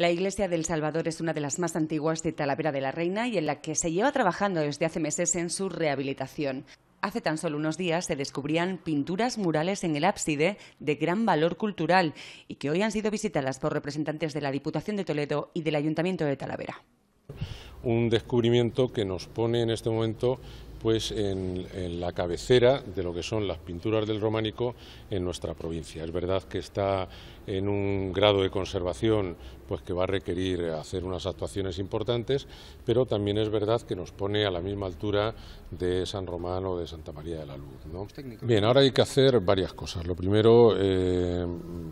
La iglesia del Salvador es una de las más antiguas de Talavera de la Reina y en la que se lleva trabajando desde hace meses en su rehabilitación. Hace tan solo unos días se descubrían pinturas murales en el ábside de gran valor cultural y que hoy han sido visitadas por representantes de la Diputación de Toledo y del Ayuntamiento de Talavera. Un descubrimiento que nos pone en este momento pues en, la cabecera de lo que son las pinturas del románico en nuestra provincia. Es verdad que está en un grado de conservación pues que va a requerir hacer unas actuaciones importantes, pero también es verdad que nos pone a la misma altura de San Román o de Santa María de la Luz. Bien, ahora hay que hacer varias cosas. Lo primero, eh,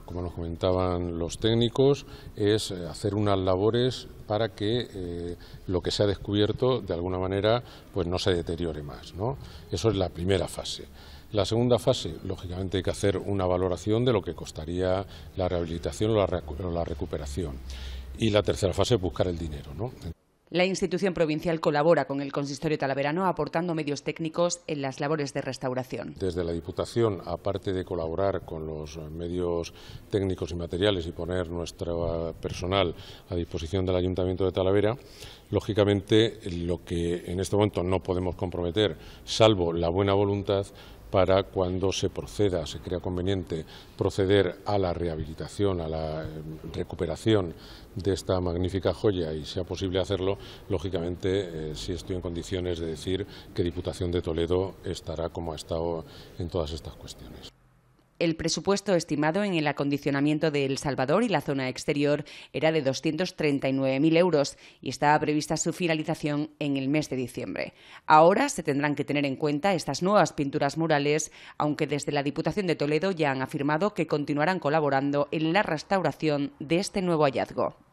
como nos comentaban los técnicos, es eh, hacer unas labores para que eh, lo que se ha descubierto, de alguna manera, pues no se deteriore más. Eso es la primera fase. La segunda fase, lógicamente, hay que hacer una valoración de lo que costaría la rehabilitación o la, recuperación. Y la tercera fase, buscar el dinero. La institución provincial colabora con el consistorio talaverano aportando medios técnicos en las labores de restauración. Desde la Diputación, aparte de colaborar con los medios técnicos y materiales y poner nuestro personal a disposición del Ayuntamiento de Talavera, lógicamente lo que en este momento no podemos comprometer, salvo la buena voluntad, para cuando se proceda, se crea conveniente proceder a la rehabilitación, a la eh, recuperación de esta magnífica joya y sea posible hacerlo, lógicamente eh, si estoy en condiciones de decir que Diputación de Toledo estará como ha estado en todas estas cuestiones el presupuesto estimado en el acondicionamiento de El Salvador y la zona exterior era de 239.000 euros y estaba prevista su finalización en el mes de diciembre. Ahora se tendrán que tener en cuenta estas nuevas pinturas murales, aunque desde la Diputación de Toledo ya han afirmado que continuarán colaborando en la restauración de este nuevo hallazgo.